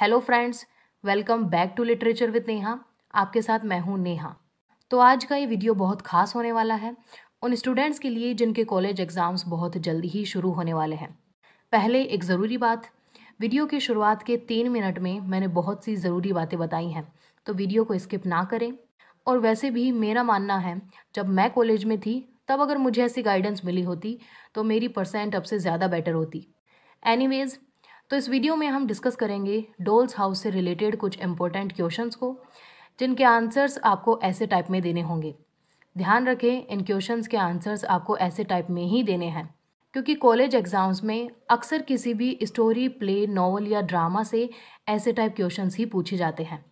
hello friends welcome back to literature with Neha आपके साथ मैं हूँ नेहा तो आज का ये वीडियो बहुत खास होने वाला है उन स्टूडेंट्स के लिए जिनके कॉलेज एग्ज़ाम्स बहुत जल्दी ही शुरू होने वाले हैं पहले एक ज़रूरी बात वीडियो की शुरुआत के तीन मिनट में मैंने बहुत सी ज़रूरी बातें बताई हैं तो वीडियो को स्किप ना करें और वैसे भी मेरा मानना है जब मैं कॉलेज में थी तब अगर मुझे ऐसी गाइडेंस मिली होती तो मेरी परसेंट अब से ज़्यादा बेटर होती एनीवेज़ तो इस वीडियो में हम डिस्कस करेंगे डोल्स हाउस से रिलेटेड कुछ इम्पोर्टेंट क्वेश्चंस को जिनके आंसर्स आपको ऐसे टाइप में देने होंगे ध्यान रखें इन क्वेश्चंस के आंसर्स आपको ऐसे टाइप में ही देने हैं क्योंकि कॉलेज एग्ज़ाम्स में अक्सर किसी भी स्टोरी प्ले नावल या ड्रामा से ऐसे टाइप क्वेश्चन ही पूछे जाते हैं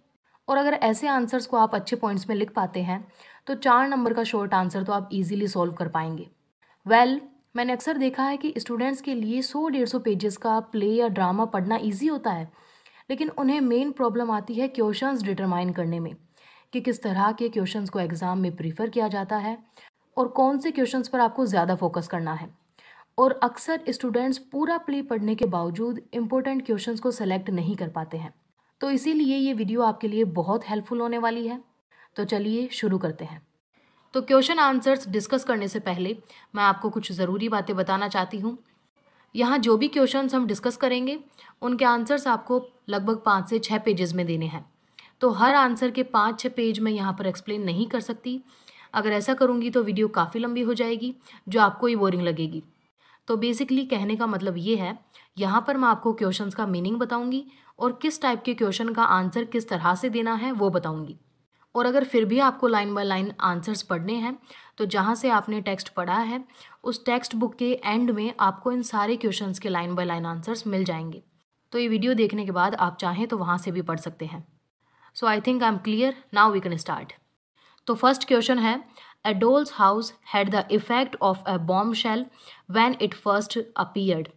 और अगर ऐसे आंसर्स को आप अच्छे पॉइंट्स में लिख पाते हैं तो चार नंबर का शॉर्ट आंसर तो आप इजीली सॉल्व कर पाएंगे वेल well, मैंने अक्सर देखा है कि स्टूडेंट्स के लिए सौ डेढ़ सौ पेजेस का प्ले या ड्रामा पढ़ना ईजी होता है लेकिन उन्हें मेन प्रॉब्लम आती है क्वेश्चंस डिटरमाइन करने में कि किस तरह के क्वेश्चंस को एग्ज़ाम में प्रीफर किया जाता है और कौन से क्वेश्चंस पर आपको ज़्यादा फोकस करना है और अक्सर स्टूडेंट्स पूरा प्ले पढ़ने के बावजूद इम्पोर्टेंट क्वेश्चंस को सेलेक्ट नहीं कर पाते हैं तो इसीलिए ये वीडियो आपके लिए बहुत हेल्पफुल होने वाली है तो चलिए शुरू करते हैं तो क्वेश्चन आंसर्स डिस्कस करने से पहले मैं आपको कुछ ज़रूरी बातें बताना चाहती हूँ यहाँ जो भी क्वेश्चन हम डिस्कस करेंगे उनके आंसर्स आपको लगभग पाँच से छः पेजेस में देने हैं तो हर आंसर के पाँच छः पेज मैं यहाँ पर एक्सप्लेन नहीं कर सकती अगर ऐसा करूँगी तो वीडियो काफ़ी लंबी हो जाएगी जो आपको ही बोरिंग लगेगी तो बेसिकली कहने का मतलब ये है यहाँ पर मैं आपको क्वेश्चंस का मीनिंग बताऊँगी और किस टाइप के क्वेश्चन का आंसर किस तरह से देना है वो बताऊंगी और अगर फिर भी आपको लाइन बाय लाइन आंसर्स पढ़ने हैं तो जहाँ से आपने टेक्स्ट पढ़ा है उस टेक्स्ट बुक के एंड में आपको इन सारे क्वेश्चन के लाइन बाय लाइन आंसर्स मिल जाएंगे तो ये वीडियो देखने के बाद आप चाहें तो वहाँ से भी पढ़ सकते हैं so I think I am clear now we can start तो फर्स्ट क्वेश्चन है doll's house had the effect of a bomb shell when it first appeared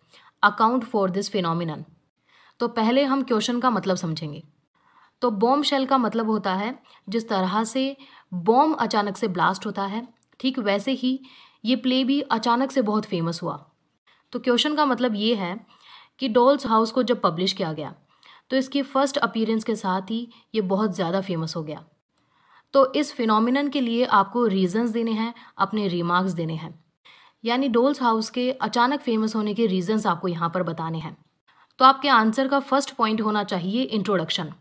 account for this phenomenon तो पहले हम क्वेश्चन का मतलब समझेंगे तो बॉम्ब शेल का मतलब होता है जिस तरह से बॉम्ब अचानक से ब्लास्ट होता है ठीक वैसे ही ये प्ले भी अचानक से बहुत फेमस हुआ तो क्वेश्चन का मतलब ये है कि डॉल्स हाउस को जब पब्लिश किया गया तो इसकी फर्स्ट अपीयरेंस के साथ ही ये बहुत ज़्यादा फेमस हो गया तो इस फिनोमिन के लिए आपको रीजंस देने हैं अपने रिमार्क्स देने हैं यानी डोल्स हाउस के अचानक फेमस होने के रीजंस आपको यहाँ पर बताने हैं तो आपके आंसर का फर्स्ट पॉइंट होना चाहिए इंट्रोडक्शन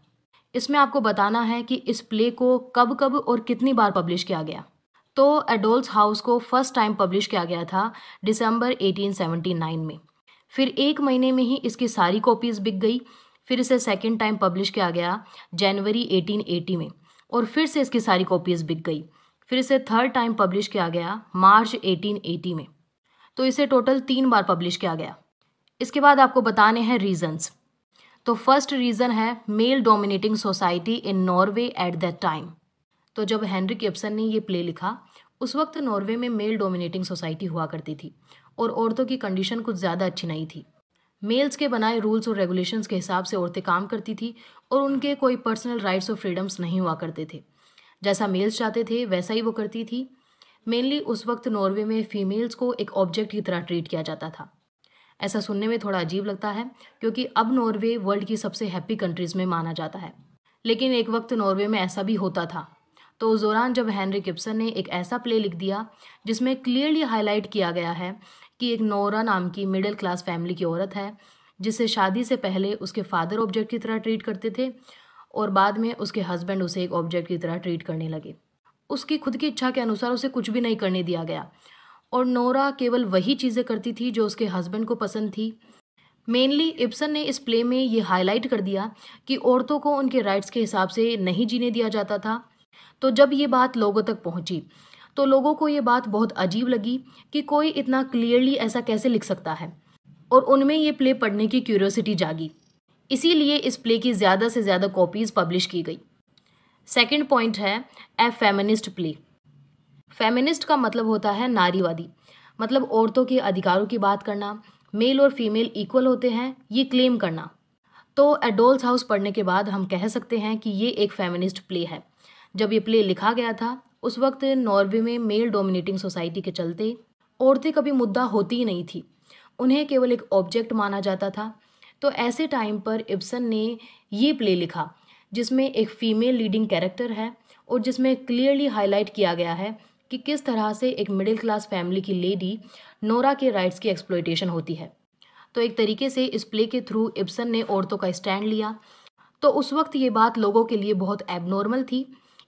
इसमें आपको बताना है कि इस प्ले को कब कब और कितनी बार पब्लिश किया गया तो एडोल्स हाउस को फर्स्ट टाइम पब्लिश किया गया था दिसंबर 1879 में फिर एक महीने में ही इसकी सारी कॉपीज़ बिक गई फिर इसे सेकेंड टाइम पब्लिश किया गया जनवरी 1880 में और फिर से इसकी सारी कॉपीज़ बिक गई फिर इसे थर्ड टाइम पब्लिश किया गया मार्च 1880 में तो इसे टोटल तीन बार पब्लिश किया गया इसके बाद आपको बताने हैं रीजन्स तो फर्स्ट रीज़न है male dominating society in Norway at that time तो जब हेनरी किप्सन ने ये प्ले लिखा उस वक्त नॉर्वे में मेल डोमिनेटिंग सोसाइटी हुआ करती थी और औरतों की कंडीशन कुछ ज़्यादा अच्छी नहीं थी मेल्स के बनाए रूल्स और रेगुलेशंस के हिसाब से औरतें काम करती थी और उनके कोई पर्सनल राइट्स और फ्रीडम्स नहीं हुआ करते थे जैसा मेल्स चाहते थे वैसा ही वो करती थी मेनली उस वक्त नॉर्वे में फीमेल्स को एक ऑब्जेक्ट की तरह ट्रीट किया जाता था ऐसा सुनने में थोड़ा अजीब लगता है क्योंकि अब नॉर्वे वर्ल्ड की सबसे हैप्पी कंट्रीज़ में माना जाता है लेकिन एक वक्त नॉर्वे में ऐसा भी होता था तो उस दौरान जब हैनरी किप्सन ने एक ऐसा प्ले लिख दिया जिसमें क्लियरली हाईलाइट किया गया है कि एक नौरा नाम की मिडिल क्लास फैमिली की औरत है जिसे शादी से पहले उसके फादर ऑब्जेक्ट की तरह ट्रीट करते थे और बाद में उसके हस्बैंड उसे एक ऑब्जेक्ट की तरह ट्रीट करने लगे उसकी खुद की इच्छा के अनुसार उसे कुछ भी नहीं करने दिया गया और नोरा केवल वही चीज़ें करती थी जो उसके हस्बैंड को पसंद थी मेनली इब्सन ने इस प्ले में ये हाईलाइट कर दिया कि औरतों को उनके राइट्स के हिसाब से नहीं जीने दिया जाता था तो जब ये बात लोगों तक पहुंची तो लोगों को ये बात बहुत अजीब लगी कि कोई इतना क्लियरली ऐसा कैसे लिख सकता है और उनमें ये प्ले पढ़ने की क्यूरियोसिटी जागी इसीलिए इस प्ले की ज़्यादा से ज़्यादा कॉपीज़ पब्लिश की गई सेकेंड पॉइंट है ए फेमिनिस्ट प्ले फेमिनिस्ट का मतलब होता है नारीवादी मतलब औरतों के अधिकारों की बात करना मेल और फीमेल इक्वल होते हैं ये क्लेम करना तो एडोल्स हाउस पढ़ने के बाद हम कह सकते हैं कि ये एक फेमिनिस्ट प्ले है जब ये प्ले लिखा गया था उस वक्त नॉर्वे में मेल डोमिनेटिंग सोसाइटी के चलते औरतें कभी मुद्दा होती ही नहीं थी उन्हें केवल एक ऑब्जेक्ट माना जाता था तो ऐसे टाइम पर इब्सन ने ये प्ले लिखा जिसमें एक फीमेल लीडिंग कैरेक्टर है और जिसमें क्लियरली हाईलाइट किया गया है कि किस तरह से एक मिडिल क्लास फैमिली की लेडी नोरा के राइट्स की एक्सप्लोइटेशन होती है तो एक तरीके से इस प्ले के थ्रू इब्सन ने औरतों का स्टैंड लिया तो उस वक्त ये बात लोगों के लिए बहुत एबनॉर्मल थी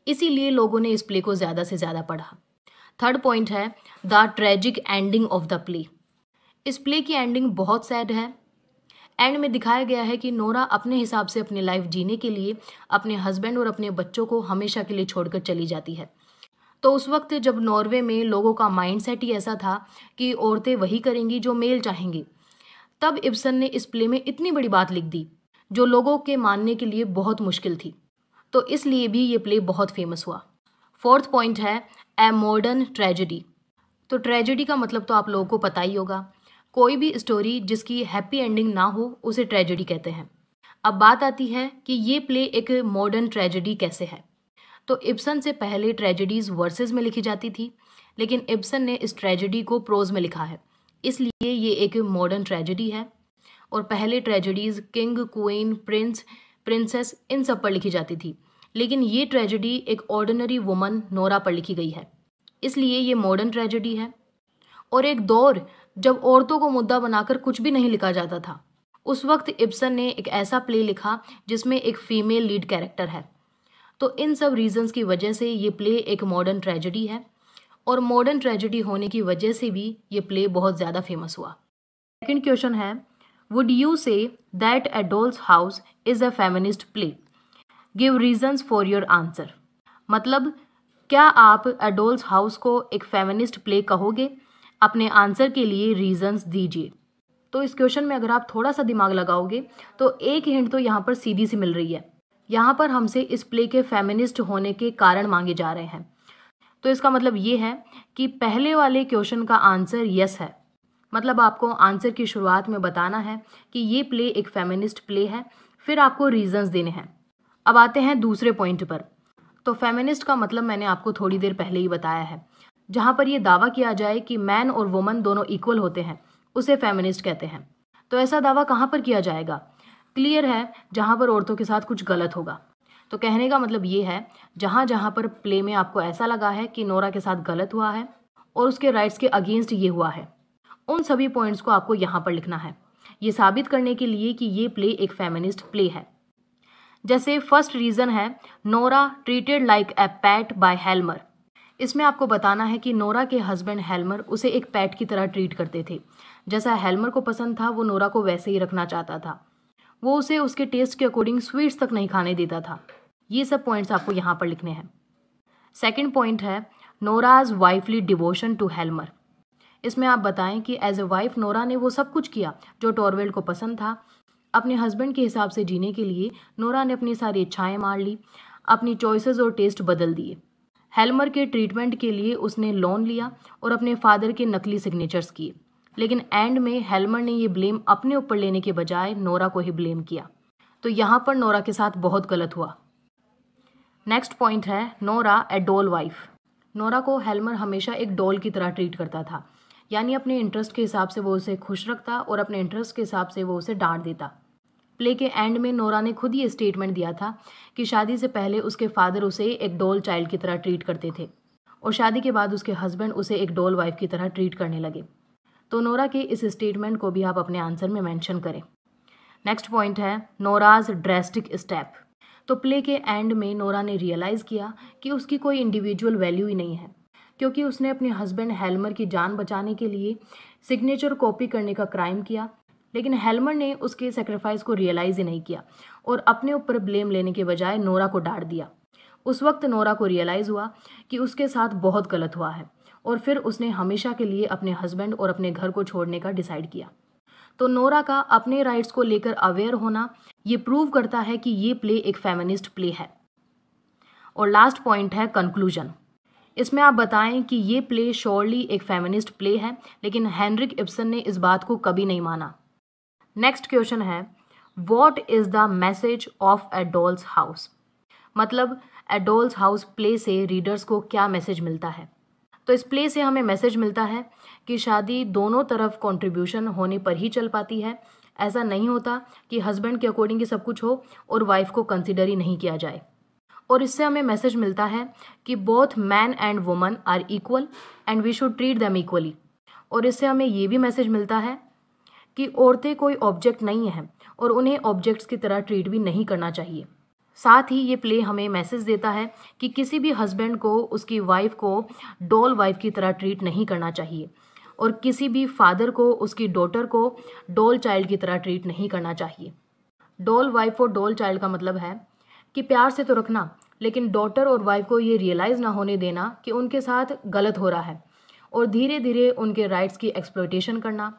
इसीलिए लोगों ने इस प्ले को ज़्यादा से ज़्यादा पढ़ा थर्ड पॉइंट है the tragic ending of the play इस प्ले की एंडिंग बहुत सैड है एंड में दिखाया गया है कि नोरा अपने हिसाब से अपनी लाइफ जीने के लिए अपने हस्बैंड और अपने बच्चों को हमेशा के लिए छोड़कर चली जाती है तो उस वक्त जब नॉर्वे में लोगों का माइंडसेट ही ऐसा था कि औरतें वही करेंगी जो मेल चाहेंगी तब इब्सन ने इस प्ले में इतनी बड़ी बात लिख दी जो लोगों के मानने के लिए बहुत मुश्किल थी तो इसलिए भी ये प्ले बहुत फेमस हुआ फोर्थ पॉइंट है ए मॉडर्न ट्रेजेडी तो ट्रेजेडी का मतलब तो आप लोगों को पता ही होगा कोई भी स्टोरी जिसकी हैप्पी एंडिंग ना हो उसे ट्रेजेडी कहते हैं अब बात आती है कि ये प्ले एक मॉडर्न ट्रेजेडी कैसे है तो इब्सन से पहले ट्रेजेडीज़ वर्सेज़ में लिखी जाती थी लेकिन इब्सन ने इस ट्रेजेडी को प्रोज में लिखा है इसलिए ये एक मॉडर्न ट्रेजेडी है और पहले tragedies king queen prince princess इन सब पर लिखी जाती थी लेकिन ये ट्रेजेडी एक ऑर्डिनरी वुमन नोरा पर लिखी गई है इसलिए ये मॉडर्न ट्रेजेडी है और एक दौर जब औरतों को मुद्दा बनाकर कुछ भी नहीं लिखा जाता था उस वक्त इब्सन ने एक ऐसा प्ले लिखा जिसमें एक फीमेल लीड कैरेक्टर है तो इन सब रीज़न्स की वजह से ये प्ले एक मॉडर्न ट्रेजेडी है और मॉडर्न ट्रेजेडी होने की वजह से भी ये प्ले बहुत ज़्यादा फेमस हुआ सेकेंड क्वेश्चन है would you say that a doll's house is a feminist play give reasons for your answer मतलब क्या आप एडोल्स हाउस को एक फेमिनिस्ट प्ले कहोगे अपने आंसर के लिए रीजंस दीजिए तो इस क्वेश्चन में अगर आप थोड़ा सा दिमाग लगाओगे तो एक हिंट तो यहाँ पर सीधी सी मिल रही है यहाँ पर हमसे इस प्ले के फेमिनिस्ट होने के कारण मांगे जा रहे हैं तो इसका मतलब ये है कि पहले वाले क्वेश्चन का आंसर यस है मतलब आपको आंसर की शुरुआत में बताना है कि ये प्ले एक फेमिनिस्ट प्ले है फिर आपको रीजंस देने हैं अब आते हैं दूसरे पॉइंट पर तो फेमिनिस्ट का मतलब मैंने आपको थोड़ी देर पहले ही बताया है जहाँ पर यह दावा किया जाए कि मैन और वुमन दोनों इक्वल होते हैं उसे फेमिनिस्ट कहते हैं तो ऐसा दावा कहाँ पर किया जाएगा क्लियर है जहाँ पर औरतों के साथ कुछ गलत होगा तो कहने का मतलब ये है जहाँ जहाँ पर प्ले में आपको ऐसा लगा है कि नोरा के साथ गलत हुआ है और उसके राइट्स के अगेंस्ट ये हुआ है उन सभी पॉइंट्स को आपको यहाँ पर लिखना है ये साबित करने के लिए कि ये प्ले एक फेमिनिस्ट प्ले है जैसे फर्स्ट रीज़न है Nora treated like a pet by Helmer इसमें आपको बताना है कि नोरा के हस्बैंड हेलमर उसे एक पैट की तरह ट्रीट करते थे जैसा हेलमर को पसंद था वो नोरा को वैसे ही रखना चाहता था वो उसे उसके टेस्ट के अकॉर्डिंग स्वीट्स तक नहीं खाने देता था ये सब पॉइंट्स आपको यहाँ पर लिखने हैं सेकेंड पॉइंट है Nora's wifely devotion to Helmer इसमें आप बताएं कि एज ए वाइफ नोरा ने वो सब कुछ किया जो टॉरवेल को पसंद था अपने हस्बैंड के हिसाब से जीने के लिए नोरा ने अपनी सारी इच्छाएं मार ली अपनी चॉइसेस और टेस्ट बदल दिए हेलमर के ट्रीटमेंट के लिए उसने लोन लिया और अपने फादर के नकली सिग्नेचर्स किए लेकिन एंड में हेलमर ने ये ब्लेम अपने ऊपर लेने के बजाय नोरा को ही ब्लेम किया तो यहाँ पर नोरा के साथ बहुत गलत हुआ नेक्स्ट पॉइंट है Nora a doll wife Nora को हेलमर हमेशा एक डोल की तरह ट्रीट करता था यानी अपने इंटरेस्ट के हिसाब से वो उसे खुश रखता और अपने इंटरेस्ट के हिसाब से वो उसे डांट देता प्ले के एंड में नोरा ने खुद ये स्टेटमेंट दिया था कि शादी से पहले उसके फादर उसे एक डोल चाइल्ड की तरह ट्रीट करते थे और शादी के बाद उसके हस्बैंड उसे एक डोल वाइफ की तरह ट्रीट करने लगे तो नोरा के इस स्टेटमेंट को भी आप अपने आंसर में मैंशन करें नेक्स्ट पॉइंट है नोराज ड्रेस्टिक स्टेप तो प्ले के एंड में नोरा ने रियलाइज़ किया कि उसकी कोई इंडिविजुअल वैल्यू ही नहीं है क्योंकि उसने अपने हस्बैंड हेलमर की जान बचाने के लिए सिग्नेचर कॉपी करने का क्राइम किया लेकिन हेलमर ने उसके सेक्रीफाइस को रियलाइज़ ही नहीं किया और अपने ऊपर ब्लेम लेने के बजाय नोरा को डांट दिया उस वक्त नोरा को रियलाइज़ हुआ कि उसके साथ बहुत गलत हुआ है और फिर उसने हमेशा के लिए अपने हस्बैंड और अपने घर को छोड़ने का डिसाइड किया तो नोरा का अपने राइट्स को लेकर अवेयर होना ये प्रूव करता है कि ये प्ले एक फेमिनिस्ट प्ले है और लास्ट पॉइंट है कंक्लूजन इसमें आप बताएं कि ये प्ले श्योरली एक फेमिनिस्ट प्ले है लेकिन हैंनरिक इप्सन ने इस बात को कभी नहीं माना नेक्स्ट क्वेश्चन है what is the message of a house मतलब एडोल्स हाउस प्ले से रीडर्स को क्या मैसेज मिलता है तो इस प्ले से हमें मैसेज मिलता है कि शादी दोनों तरफ कंट्रीब्यूशन होने पर ही चल पाती है ऐसा नहीं होता कि हस्बैंड के अकॉर्डिंग ही सब कुछ हो और वाइफ को कंसिडर ही नहीं किया जाए और इससे हमें मैसेज मिलता है कि both man and woman are equal and we should treat them equally और इससे हमें ये भी मैसेज मिलता है कि औरतें कोई ऑब्जेक्ट नहीं हैं और उन्हें ऑब्जेक्ट्स की तरह ट्रीट भी नहीं करना चाहिए साथ ही ये प्ले हमें मैसेज देता है कि किसी भी हस्बैंड को उसकी वाइफ को डॉल वाइफ की तरह ट्रीट नहीं करना चाहिए और किसी भी फादर को उसकी डॉटर को डॉल चाइल्ड की तरह ट्रीट नहीं करना चाहिए डॉल वाइफ और डॉल चाइल्ड का मतलब है कि प्यार से तो रखना लेकिन डॉटर और वाइफ को ये रियलाइज़ ना होने देना कि उनके साथ गलत हो रहा है और धीरे धीरे उनके राइट्स की एक्सप्लोटेशन करना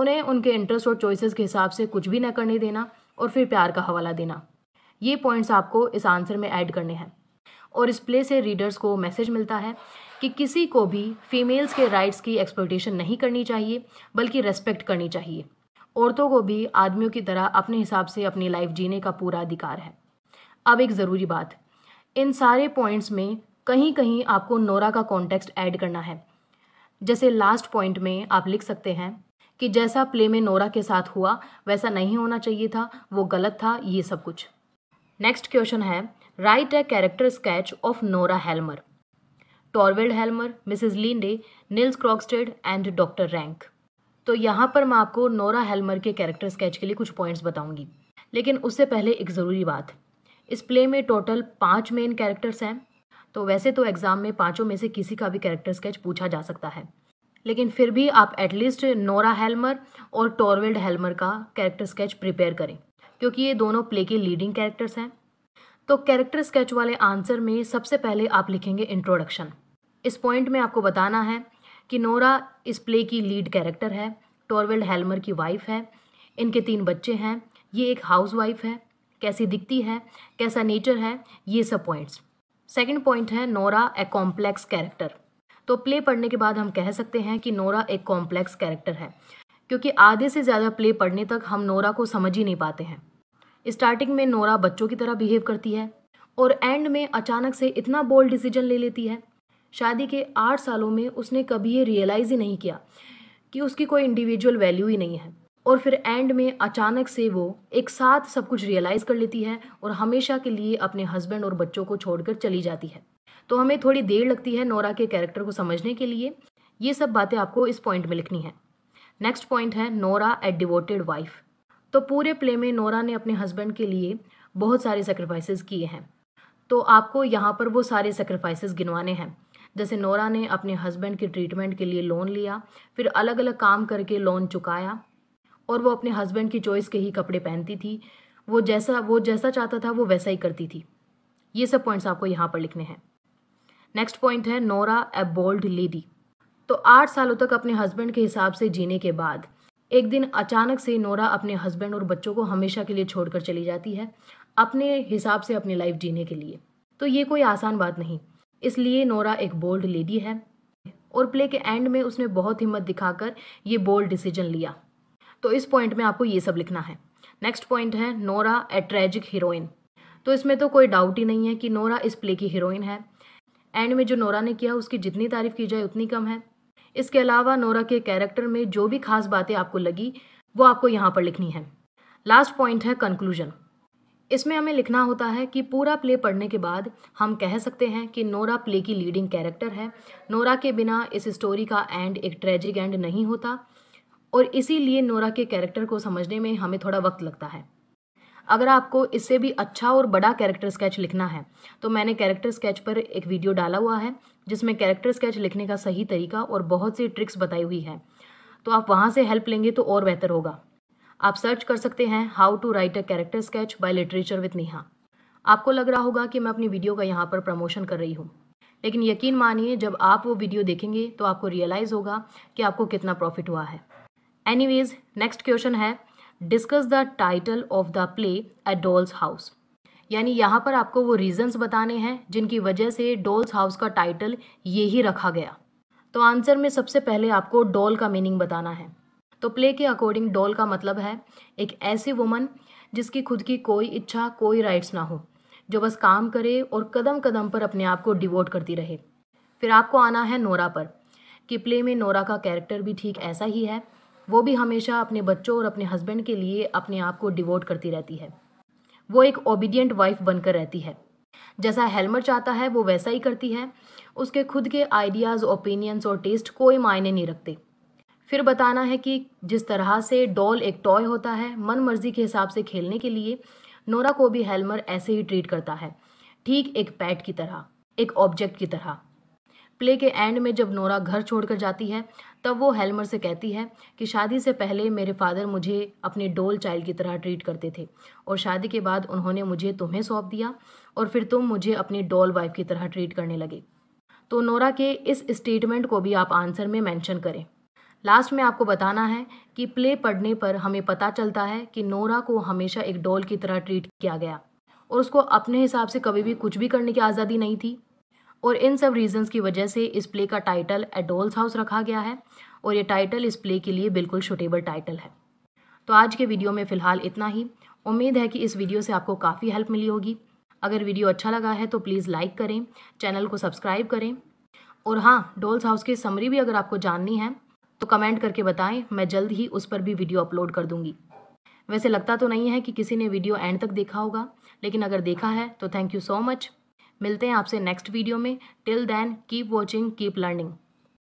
उन्हें उनके इंटरेस्ट और चॉइसेस के हिसाब से कुछ भी ना करने देना और फिर प्यार का हवाला देना ये पॉइंट्स आपको इस आंसर में ऐड करने हैं और इस प्ले से रीडर्स को मैसेज मिलता है कि किसी को भी फीमेल्स के राइट्स की एक्सप्लोटेशन नहीं करनी चाहिए बल्कि रेस्पेक्ट करनी चाहिए औरतों को भी आदमियों की तरह अपने हिसाब से अपनी लाइफ जीने का पूरा अधिकार है अब एक ज़रूरी बात इन सारे पॉइंट्स में कहीं कहीं आपको नोरा का कॉन्टेक्स्ट ऐड करना है जैसे लास्ट पॉइंट में आप लिख सकते हैं कि जैसा प्ले में नोरा के साथ हुआ वैसा नहीं होना चाहिए था वो गलत था ये सब कुछ नेक्स्ट क्वेश्चन है write a character sketch of Nora Helmer Torvald Helmer Mrs Linde Nils Krogstad and doctor Rank तो यहाँ पर मैं आपको नोरा हेलमर के कैरेक्टर स्केच के लिए कुछ पॉइंट्स बताऊंगी लेकिन उससे पहले एक ज़रूरी बात इस प्ले में टोटल पाँच मेन कैरेक्टर्स हैं तो वैसे तो एग्ज़ाम में पाँचों में से किसी का भी कैरेक्टर स्केच पूछा जा सकता है लेकिन फिर भी आप एटलीस्ट नोरा हेलमर और टॉरवेल्ड हेलमर का कैरेक्टर स्केच प्रिपेयर करें क्योंकि ये दोनों प्ले के लीडिंग कैरेक्टर्स हैं तो कैरेक्टर स्केच वाले आंसर में सबसे पहले आप लिखेंगे इंट्रोडक्शन इस पॉइंट में आपको बताना है कि नोरा इस प्ले की लीड कैरेक्टर है टॉरवेल्ड हेलमर की वाइफ है इनके तीन बच्चे हैं ये एक हाउस वाइफ है कैसी दिखती है कैसा नेचर है ये सब पॉइंट्स सेकंड पॉइंट है नोरा ए कॉम्प्लेक्स कैरेक्टर तो प्ले पढ़ने के बाद हम कह सकते हैं कि नोरा एक कॉम्प्लेक्स कैरेक्टर है क्योंकि आधे से ज़्यादा प्ले पढ़ने तक हम नोरा को समझ ही नहीं पाते हैं स्टार्टिंग में नोरा बच्चों की तरह बिहेव करती है और एंड में अचानक से इतना बोल्ड डिसीजन ले लेती है शादी के आठ सालों में उसने कभी ये रियलाइज़ ही नहीं किया कि उसकी कोई इंडिविजुअल वैल्यू ही नहीं है और फिर एंड में अचानक से वो एक साथ सब कुछ रियलाइज़ कर लेती है और हमेशा के लिए अपने हस्बैंड और बच्चों को छोड़कर चली जाती है तो हमें थोड़ी देर लगती है नोरा के कैरेक्टर को समझने के लिए ये सब बातें आपको इस पॉइंट में लिखनी है नेक्स्ट पॉइंट है नोरा ए डिवोटेड वाइफ तो पूरे प्ले में नोरा ने अपने हस्बैंड के लिए बहुत सारे सेक्रीफाइसेस किए हैं तो आपको यहाँ पर वो सारे सेक्रीफाइसेस गिनवाने हैं जैसे नोरा ने अपने हस्बैंड के ट्रीटमेंट के लिए लोन लिया फिर अलग अलग काम करके लोन चुकाया और वो अपने हस्बैंड की चॉइस के ही कपड़े पहनती थी वो जैसा वो जैसा चाहता था वो वैसा ही करती थी ये सब पॉइंट्स आपको यहाँ पर लिखने हैं नेक्स्ट पॉइंट है नोरा ए बोल्ड लेडी तो आठ सालों तक अपने हस्बैंड के हिसाब से जीने के बाद एक दिन अचानक से नोरा अपने हस्बैंड और बच्चों को हमेशा के लिए छोड़कर चली जाती है अपने हिसाब से अपनी लाइफ जीने के लिए तो ये कोई आसान बात नहीं इसलिए नोरा एक बोल्ड लेडी है और प्ले के एंड में उसने बहुत हिम्मत दिखाकर ये बोल्ड डिसीजन लिया तो इस पॉइंट में आपको ये सब लिखना है नेक्स्ट पॉइंट है नोरा ए ट्रेजिक हीरोइन तो इसमें तो कोई डाउट ही नहीं है कि नोरा इस प्ले की हीरोइन है एंड में जो नोरा ने किया उसकी जितनी तारीफ़ की जाए उतनी कम है इसके अलावा नोरा के कैरेक्टर में जो भी खास बातें आपको लगी वो आपको यहाँ पर लिखनी है लास्ट पॉइंट है कंक्लूजन इसमें हमें लिखना होता है कि पूरा प्ले पढ़ने के बाद हम कह सकते हैं कि नोरा प्ले की लीडिंग कैरेक्टर है नोरा के बिना इस स्टोरी का एंड एक ट्रेजिक एंड नहीं होता और इसीलिए नोरा के कैरेक्टर को समझने में हमें थोड़ा वक्त लगता है अगर आपको इससे भी अच्छा और बड़ा कैरेक्टर स्केच लिखना है तो मैंने कैरेक्टर स्केच पर एक वीडियो डाला हुआ है जिसमें कैरेक्टर स्केच लिखने का सही तरीका और बहुत सी ट्रिक्स बताई हुई है तो आप वहाँ से हेल्प लेंगे तो और बेहतर होगा आप सर्च कर सकते हैं how to write a character sketch by literature with Neha आपको लग रहा होगा कि मैं अपनी वीडियो का यहाँ पर प्रमोशन कर रही हूँ लेकिन यकीन मानिए जब आप वो वीडियो देखेंगे तो आपको रियलाइज़ होगा कि आपको कितना प्रॉफिट हुआ है एनीवेज नेक्स्ट क्वेश्चन है discuss the title of the play a doll's house यानी यहाँ पर आपको वो रीजंस बताने हैं जिनकी वजह से डॉल्स हाउस का टाइटल ये ही रखा गया तो आंसर में सबसे पहले आपको डॉल का मीनिंग बताना है तो प्ले के अकॉर्डिंग डॉल का मतलब है एक ऐसी वुमन जिसकी खुद की कोई इच्छा कोई राइट्स ना हो जो बस काम करे और कदम कदम पर अपने आप को डिवोट करती रहे फिर आपको आना है नोरा पर कि प्ले में नोरा का कैरेक्टर भी ठीक ऐसा ही है वो भी हमेशा अपने बच्चों और अपने हस्बैंड के लिए अपने आप को डिवोट करती रहती है वो एक ओबीडियंट वाइफ बनकर रहती है जैसा हेलमर चाहता है वो वैसा ही करती है उसके खुद के आइडियाज़ ओपिनियंस और टेस्ट कोई मायने नहीं रखते फिर बताना है कि जिस तरह से डॉल एक टॉय होता है मन मर्जी के हिसाब से खेलने के लिए नोरा को भी हेलमर ऐसे ही ट्रीट करता है ठीक एक पैट की तरह एक ऑब्जेक्ट की तरह प्ले के एंड में जब नोरा घर छोड़कर जाती है तब वो हेलमर से कहती है कि शादी से पहले मेरे फादर मुझे अपने डोल चाइल्ड की तरह ट्रीट करते थे और शादी के बाद उन्होंने मुझे तुम्हें सौंप दिया और फिर तुम मुझे अपनी डोल वाइफ की तरह ट्रीट करने लगे तो नोरा के इस स्टेटमेंट को भी आप आंसर में मैंशन करें लास्ट में आपको बताना है कि प्ले पढ़ने पर हमें पता चलता है कि नोरा को हमेशा एक डॉल की तरह ट्रीट किया गया और उसको अपने हिसाब से कभी भी कुछ भी करने की आज़ादी नहीं थी और इन सब रीजंस की वजह से इस प्ले का टाइटल एडोल्स हाउस रखा गया है और ये टाइटल इस प्ले के लिए बिल्कुल शूटेबल टाइटल है तो आज के वीडियो में फ़िलहाल इतना ही उम्मीद है कि इस वीडियो से आपको काफ़ी हेल्प मिली होगी अगर वीडियो अच्छा लगा है तो प्लीज़ लाइक करें चैनल को सब्सक्राइब करें और हाँ डोल्स हाउस की समरी भी अगर आपको जाननी है तो कमेंट करके बताएं मैं जल्द ही उस पर भी वीडियो अपलोड कर दूंगी वैसे लगता तो नहीं है कि किसी ने वीडियो एंड तक देखा होगा लेकिन अगर देखा है तो थैंक यू सो मच मिलते हैं आपसे नेक्स्ट वीडियो में till then keep watching keep learning